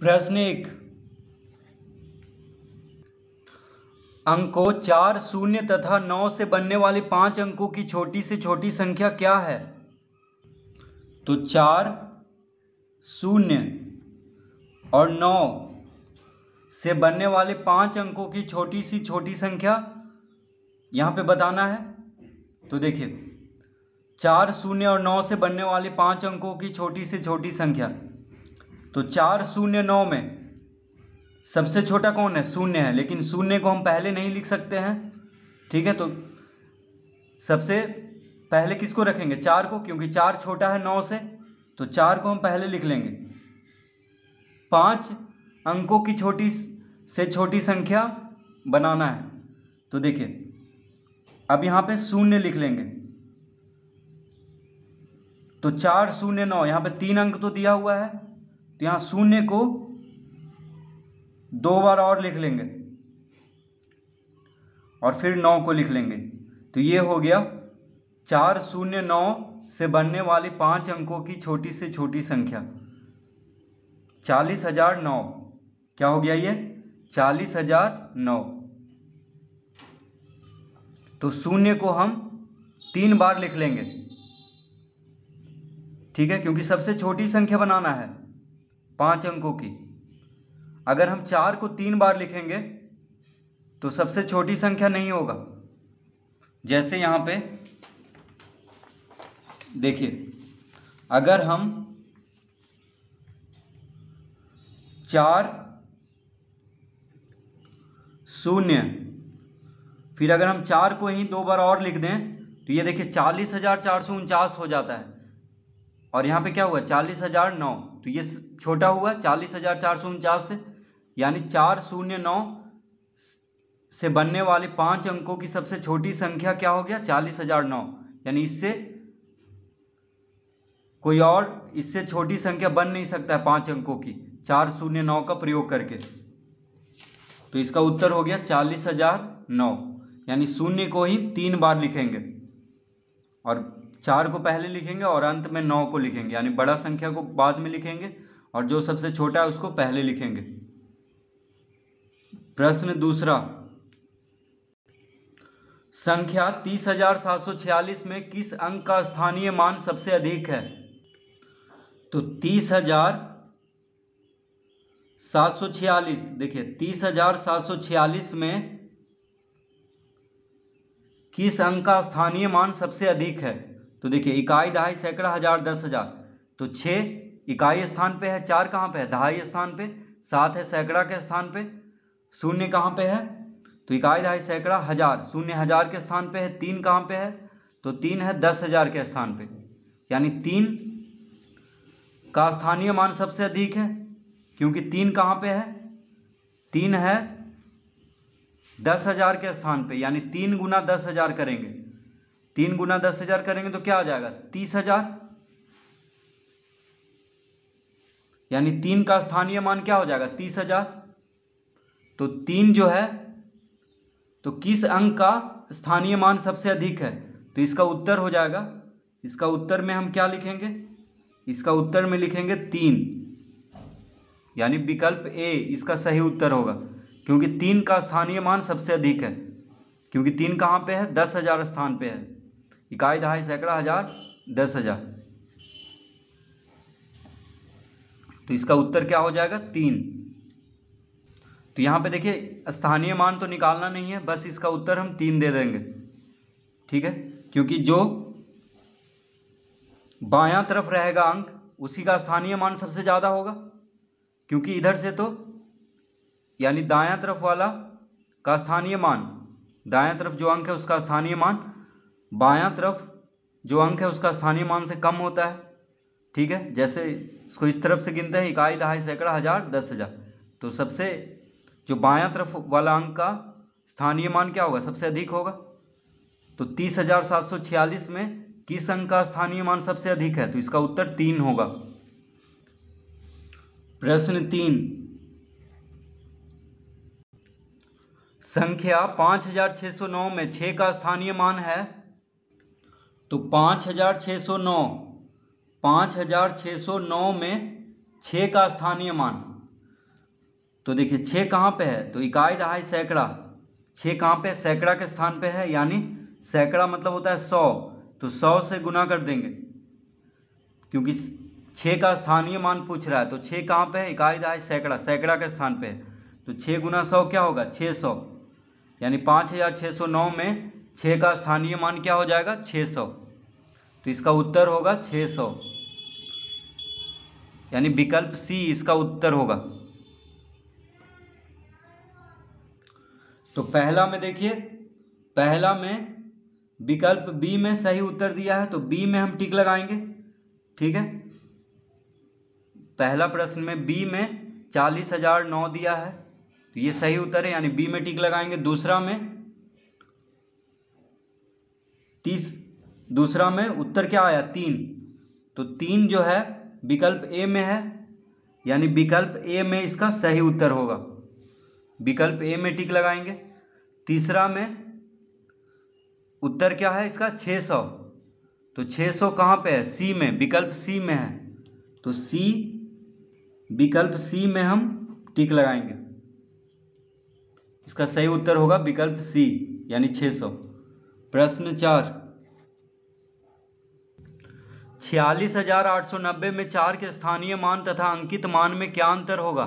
प्रश्निक अंकों चार शून्य तथा नौ से बनने वाले पांच अंकों की छोटी से छोटी संख्या क्या है तो चार शून्य और नौ से बनने वाले पांच अंकों की छोटी सी छोटी संख्या यहां पे बताना है तो देखिए चार शून्य और नौ से बनने वाले पांच अंकों की छोटी से छोटी संख्या तो चार शून्य नौ में सबसे छोटा कौन है शून्य है लेकिन शून्य को हम पहले नहीं लिख सकते हैं ठीक है तो सबसे पहले किसको रखेंगे चार को क्योंकि चार छोटा है नौ से तो चार को हम पहले लिख लेंगे पाँच अंकों की छोटी से छोटी संख्या बनाना है तो देखिए अब यहाँ पे शून्य लिख लेंगे तो चार शून्य नौ यहाँ पे तीन अंक तो दिया हुआ है यहां शून्य को दो बार और लिख लेंगे और फिर नौ को लिख लेंगे तो ये हो गया चार शून्य नौ से बनने वाली पांच अंकों की छोटी से छोटी संख्या चालीस हजार नौ क्या हो गया ये चालीस हजार नौ तो शून्य को हम तीन बार लिख लेंगे ठीक है क्योंकि सबसे छोटी संख्या बनाना है पाँच अंकों की अगर हम चार को तीन बार लिखेंगे तो सबसे छोटी संख्या नहीं होगा जैसे यहाँ पे देखिए अगर हम चार शून्य फिर अगर हम चार को ही दो बार और लिख दें तो ये देखिए चालीस हज़ार चार सौ उनचास हो जाता है और यहाँ पे क्या हुआ चालीस हज़ार नौ तो ये छोटा हुआ चालीस हज़ार चार सौ उनचास से यानी चार शून्य नौ से बनने वाले पांच अंकों की सबसे छोटी संख्या क्या हो गया चालीस हज़ार नौ यानी इससे कोई और इससे छोटी संख्या बन नहीं सकता है पांच अंकों की चार शून्य नौ का प्रयोग करके तो इसका उत्तर हो गया चालीस हज़ार नौ यानी शून्य को ही तीन बार लिखेंगे और चार को पहले लिखेंगे और अंत में नौ को लिखेंगे यानी बड़ा संख्या को बाद में लिखेंगे और जो सबसे छोटा है उसको पहले लिखेंगे प्रश्न दूसरा संख्या तीस हजार सात सौ छियालीस में किस अंक का स्थानीय मान सबसे अधिक है तो तीस हजार सात सौ छियालीस देखिए तीस हजार सात सौ छियालीस में किस अंक का स्थानीय मान सबसे अधिक है तो देखिए इकाई दहाई सैकड़ा हजार दस हजार तो छः इकाई स्थान पे है चार कहाँ पे है दहाई स्थान पे सात है सैकड़ा के स्थान पे शून्य कहाँ पे है तो इकाई दहाई सैकड़ा हजार शून्य हजार के स्थान पे है तीन कहाँ पे है तो तीन है दस हजार के स्थान पे यानी तीन का स्थानीय मान सबसे अधिक है क्योंकि तीन कहाँ पे है तीन है दस हजार के स्थान पे यानी तीन गुना दस हजार करेंगे तीन गुना दस हजार करेंगे तो क्या आ जाएगा तीस हजार यानी तीन का स्थानीय मान क्या हो जाएगा तीस हजार तो तीन जो है तो किस अंक का स्थानीय मान सबसे अधिक है तो इसका उत्तर हो जाएगा इसका उत्तर में हम क्या लिखेंगे इसका उत्तर में लिखेंगे तीन यानी विकल्प ए इसका सही उत्तर होगा क्योंकि तीन का स्थानीय मान सबसे अधिक है क्योंकि तीन कहाँ पे है दस हजार स्थान पे है इकाई दहाई सैकड़ा हजार दस हजार तो इसका उत्तर क्या हो जाएगा तीन तो यहां पे देखिए स्थानीय मान तो निकालना नहीं है बस इसका उत्तर हम तीन दे देंगे ठीक है क्योंकि जो बायां तरफ रहेगा अंक उसी का स्थानीय मान सबसे ज़्यादा होगा क्योंकि इधर से तो यानी दायां तरफ वाला का स्थानीय मान दायां तरफ जो अंक है उसका स्थानीय मान बायां तरफ जो अंक है उसका स्थानीय मान से कम होता है ठीक है जैसे उसको इस तरफ से गिनते हैं इकाई दहाई सैकड़ा हज़ार दस हज़ार तो सबसे जो बायां तरफ वाला अंक का स्थानीय मान क्या होगा सबसे अधिक होगा तो तीस हज़ार सात सौ छियालीस में किस अंक का स्थानीय मान सबसे अधिक है तो इसका उत्तर तीन होगा प्रश्न तीन संख्या पाँच हजार छः सौ नौ में छः का स्थानीय मान है तो पाँच हजार छः सौ नौ पाँच हजार छः सौ नौ में छः का स्थानीय मान तो देखिए छः कहाँ पे है तो इकाई दहाई सैकड़ा छः कहाँ पे सैकड़ा के स्थान पे है यानी सैकड़ा मतलब होता है सौ तो सौ से गुना कर देंगे क्योंकि छः का स्थानीय मान पूछ रहा है तो छः कहाँ पे है इकाई दहाई सैकड़ा सैकड़ा के स्थान पे है तो छः गुना सौ क्या होगा छः सौ यानी पाँच हज़ार छः सौ नौ में छः का स्थानीय मान क्या हो जाएगा छः सौ तो इसका उत्तर होगा 600 सौ यानी विकल्प सी इसका उत्तर होगा तो पहला में देखिए पहला में विकल्प बी में सही उत्तर दिया है तो बी में हम टिक लगाएंगे ठीक है पहला प्रश्न में बी में चालीस हजार नौ दिया है तो ये सही उत्तर है यानी बी में टिक लगाएंगे दूसरा में तीस दूसरा में उत्तर क्या आया तीन तो तीन जो है विकल्प ए में है यानी विकल्प ए में इसका सही उत्तर होगा विकल्प ए में टिक लगाएंगे तीसरा में उत्तर क्या है इसका छः सौ तो छः सौ कहाँ पर है सी में विकल्प सी में है तो सी विकल्प सी में हम टिक लगाएंगे इसका सही उत्तर होगा विकल्प सी यानी छः सौ प्रश्न चार छियालीस हजार आठ सौ नब्बे में चार के स्थानीय मान तथा अंकित मान में क्या अंतर होगा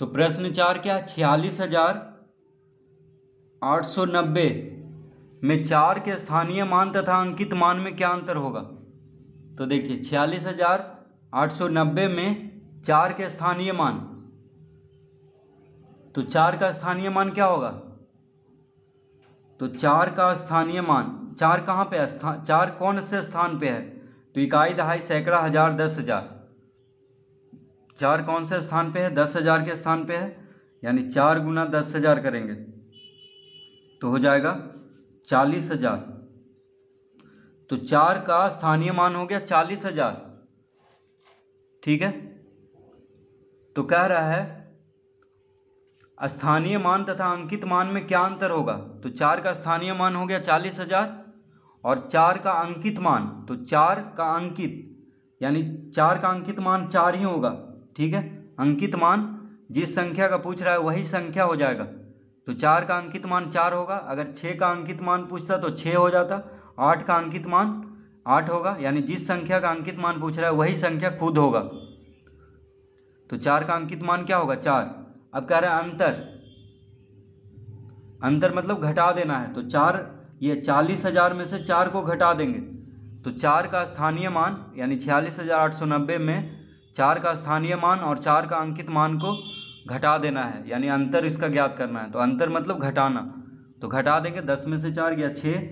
तो प्रश्न चार क्या छियालीस हजार आठ सौ नब्बे में चार के स्थानीय मान तथा अंकित मान में क्या अंतर होगा तो देखिए छियालीस हजार आठ सौ नब्बे में चार के स्थानीय मान तो चार का स्थानीय मान क्या होगा तो चार का स्थानीय मान चार कहाँ पे स्थान चार कौन से स्थान पे है तो इकाई दहाई सैकड़ा हजार दस हजार चार कौन से स्थान पे है दस हजार के स्थान पे है यानी चार गुना दस हजार करेंगे तो हो जाएगा चालीस हजार तो चार का स्थानीय मान हो गया चालीस हजार ठीक है तो कह रहा है स्थानीय मान तथा अंकित मान में क्या अंतर होगा तो चार का स्थानीय मान हो गया चालीस हजार और चार का अंकित मान तो चार का अंकित यानी चार का अंकित मान चार ही होगा ठीक है अंकित मान जिस संख्या का पूछ रहा है वही संख्या हो जाएगा तो चार का अंकित मान चार होगा अगर छः का अंकित मान पूछता तो छः हो जाता आठ का अंकित मान आठ होगा यानी जिस संख्या का अंकित मान पूछ रहा है वही संख्या खुद होगा तो चार का अंकित मान क्या होगा चार अब कह रहे हैं अंतर अंतर मतलब घटा देना है तो चार ये चालीस हज़ार में से चार को घटा देंगे तो चार का स्थानीय मान यानी छियालीस हज़ार आठ सौ नब्बे में चार का स्थानीय मान और चार का अंकित मान को घटा देना है यानी अंतर इसका ज्ञात करना है तो अंतर मतलब घटाना तो घटा देंगे दस में से चार गया छः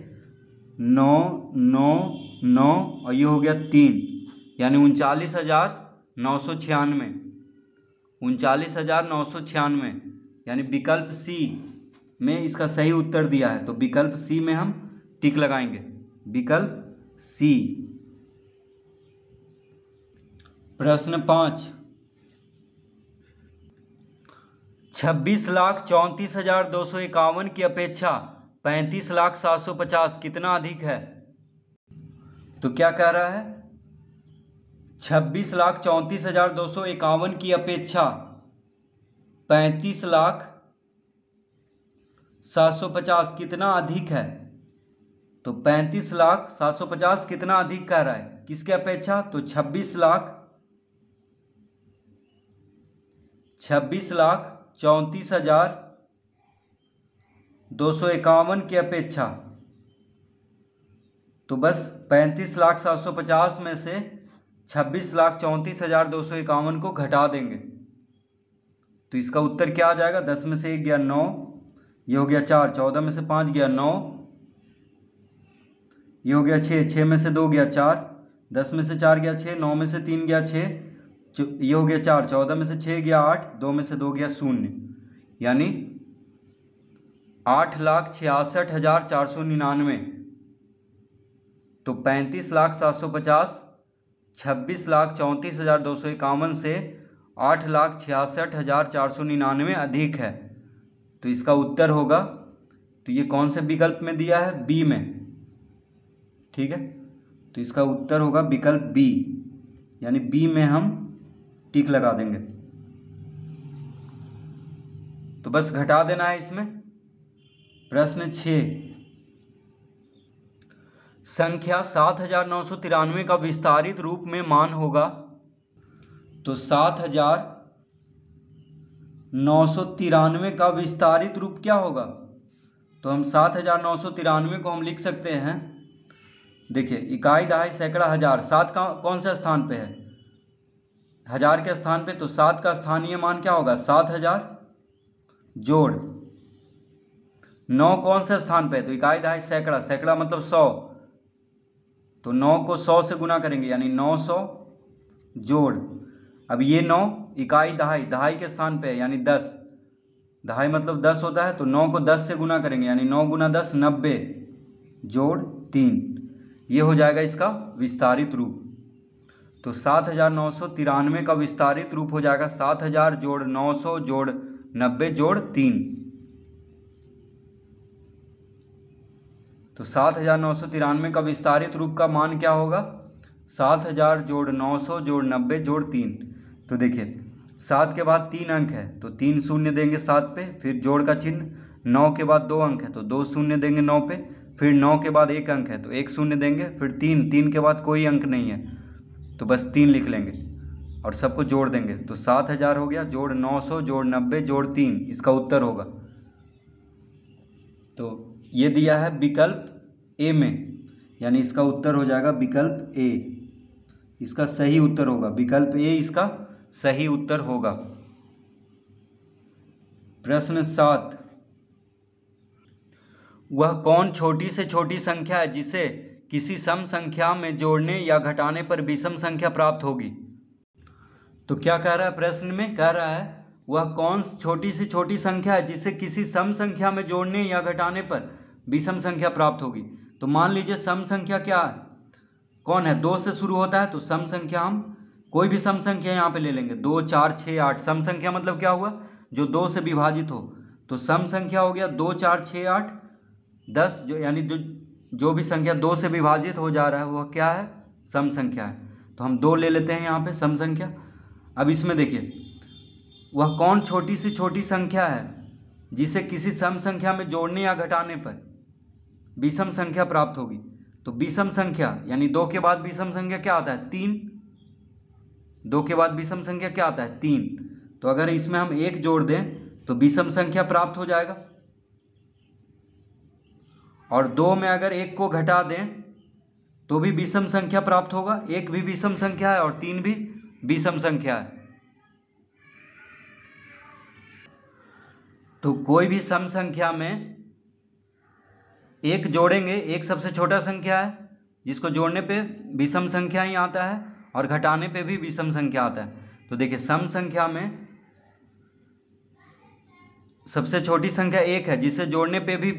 नौ नौ नौ और ये हो गया तीन यानी उनचालीस हज़ार नौ सौ छियानवे उनचालीस हज़ार नौ सौ छियानवे यानी विकल्प सी में इसका सही उत्तर दिया है तो विकल्प सी में हम टिक लगाएंगे विकल्प सी प्रश्न पाँच छब्बीस लाख चौंतीस हजार दो सौ इक्यावन की अपेक्षा पैंतीस लाख सात सौ पचास कितना अधिक है तो क्या कह रहा है छब्बीस लाख चौंतीस हजार दो सौ इक्यावन की अपेक्षा पैंतीस लाख 750 कितना अधिक है तो पैंतीस लाख सात सौ पचास कितना अधिक कह रहा है किसके अपेक्षा तो छब्बीस लाख छब्बीस लाख चौंतीस हजार दो सौ इक्यावन की अपेक्षा तो बस पैंतीस लाख सात सौ पचास में से छब्बीस लाख चौंतीस हजार दो सौ इक्यावन को घटा देंगे तो इसका उत्तर क्या आ जाएगा दस में से एक या नौ ये हो गया चार चौदह में से पाँच गया नौ ये हो गया छः छः में से दो गया चार दस में से चार गया छः नौ में से तीन गया छः ये हो गया चार चौदह में से छः गया आठ दो में से दो गया शून्य यानी आठ लाख छियासठ हज़ार चार सौ निन्यानवे तो पैंतीस लाख सात सौ पचास छब्बीस लाख चौंतीस हज़ार दो सौ इक्यावन से आठ लाख छियासठ हज़ार चार सौ निन्यानवे अधिक है तो इसका उत्तर होगा तो ये कौन से विकल्प में दिया है बी में ठीक है तो इसका उत्तर होगा विकल्प बी यानी बी में हम टिक लगा देंगे तो बस घटा देना है इसमें प्रश्न छ संख्या सात हजार नौ सौ तिरानवे का विस्तारित रूप में मान होगा तो सात हजार नौ सौ तिरानवे का विस्तारित रूप क्या होगा तो हम सात हज़ार नौ सौ तिरानवे को हम लिख सकते हैं देखिए इकाई दहाई सैकड़ा हज़ार सात का कौन से स्थान पे है हज़ार के स्थान पे तो सात का स्थानीय मान क्या होगा सात हज़ार जोड़ नौ कौन से स्थान पे है तो इकाई दहाई सैकड़ा सैकड़ा मतलब सौ तो नौ को सौ से गुना करेंगे यानी नौ सौ जोड़ अब ये नौ इकाई दहाई दहाई के स्थान पे यानी दस दहाई मतलब दस होता है तो नौ को दस से गुना करेंगे यानी नौ गुना दस नब्बे जोड़ तीन ये हो जाएगा इसका विस्तारित रूप तो सात हज़ार नौ सौ तिरानवे का विस्तारित रूप हो जाएगा सात हज़ार जोड़ नौ सौ जोड़ नब्बे जोड़ तीन तो सात हज़ार नौ सौ तिरानवे का विस्तारित रूप का मान क्या होगा सात हज़ार जोड़ नौ सौ जोड़ नब्बे जोड़ तीन तो देखिए सात के बाद तीन अंक है तो तीन शून्य देंगे सात पे फिर जोड़ का चिन्ह नौ के बाद दो अंक है तो दो शून्य देंगे नौ पे फिर नौ के बाद एक अंक है तो एक शून्य देंगे फिर तीन तीन के बाद कोई अंक नहीं है तो बस तीन लिख लेंगे और सबको जोड़ देंगे तो सात हज़ार हो गया जोड़ नौ सौ जोड़ नब्बे जोड़ तीन इसका उत्तर होगा तो ये दिया है विकल्प ए में यानी इसका उत्तर हो जाएगा विकल्प ए इसका सही उत्तर होगा विकल्प ए इसका सही उत्तर होगा प्रश्न सात वह कौन छोटी से छोटी संख्या है जिसे किसी सम संख्या में जोड़ने या घटाने पर विषम संख्या प्राप्त होगी तो क्या कह रहा है प्रश्न में कह रहा है वह कौन छोटी से छोटी संख्या है जिसे किसी सम संख्या में जोड़ने या घटाने पर विषम संख्या प्राप्त होगी तो मान लीजिए सम संख्या क्या है कौन है दो से शुरू होता है तो सम संख्या हम कोई भी सम संख्या यहाँ पे ले लेंगे दो चार छः आठ सम संख्या मतलब क्या हुआ जो दो से विभाजित हो तो सम संख्या हो गया दो चार छः आठ दस जो यानी जो जो भी संख्या दो से विभाजित हो जा रहा है वह क्या है सम संख्या है तो हम दो ले लेते हैं यहाँ पे सम संख्या अब इसमें देखिए वह कौन छोटी से छोटी संख्या है जिसे किसी सम संख्या में जोड़ने या घटाने पर विषम संख्या प्राप्त होगी तो विषम संख्या यानी दो के बाद विषम संख्या क्या आता है तीन दो के बाद विषम संख्या क्या आता है तीन तो अगर इसमें हम एक जोड़ दें तो विषम संख्या प्राप्त हो जाएगा और दो में अगर एक को घटा दें तो भी विषम संख्या प्राप्त होगा एक भी विषम संख्या है और तीन भी विषम संख्या है तो कोई भी सम संख्या में एक जोड़ेंगे एक सबसे छोटा संख्या है जिसको जोड़ने पे विषम संख्या ही आता है और घटाने पे भी विषम संख्या आता है तो देखिए सम संख्या में सबसे छोटी संख्या एक है जिसे जोड़ने पे भी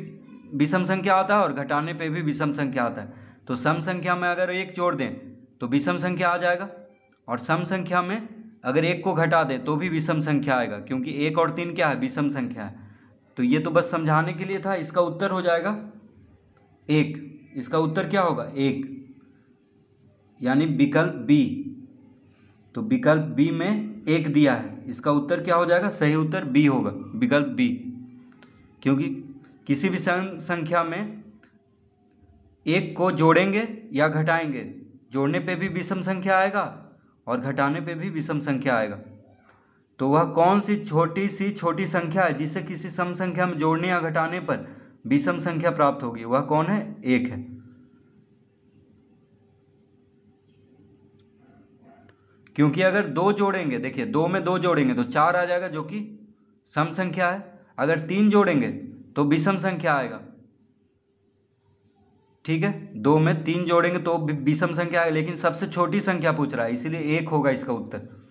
विषम संख्या आता है और घटाने पे भी विषम संख्या आता है तो सम संख्या में अगर एक जोड़ दें तो विषम संख्या आ जाएगा और सम संख्या में अगर एक को घटा दें तो भी विषम संख्या आएगा क्योंकि एक और तीन क्या है विषम संख्या है तो ये तो बस समझाने के लिए था इसका उत्तर हो जाएगा एक इसका उत्तर क्या होगा एक यानी विकल्प बी तो विकल्प बी में एक दिया है इसका उत्तर क्या हो जाएगा सही उत्तर बी होगा विकल्प बी क्योंकि किसी भी संख्या में एक को जोड़ेंगे या घटाएंगे जोड़ने पे भी विषम संख्या आएगा और घटाने पे भी विषम संख्या आएगा तो वह कौन सी छोटी सी छोटी संख्या है जिसे किसी सम संख्या में जोड़ने या घटाने पर विषम संख्या प्राप्त होगी वह कौन है एक है क्योंकि अगर दो जोड़ेंगे देखिए दो में दो जोड़ेंगे तो चार आ जाएगा जो कि सम संख्या है अगर तीन जोड़ेंगे तो विषम संख्या आएगा ठीक है दो में तीन जोड़ेंगे तो विषम संख्या आएगा लेकिन सबसे छोटी संख्या पूछ रहा है इसीलिए एक होगा इसका उत्तर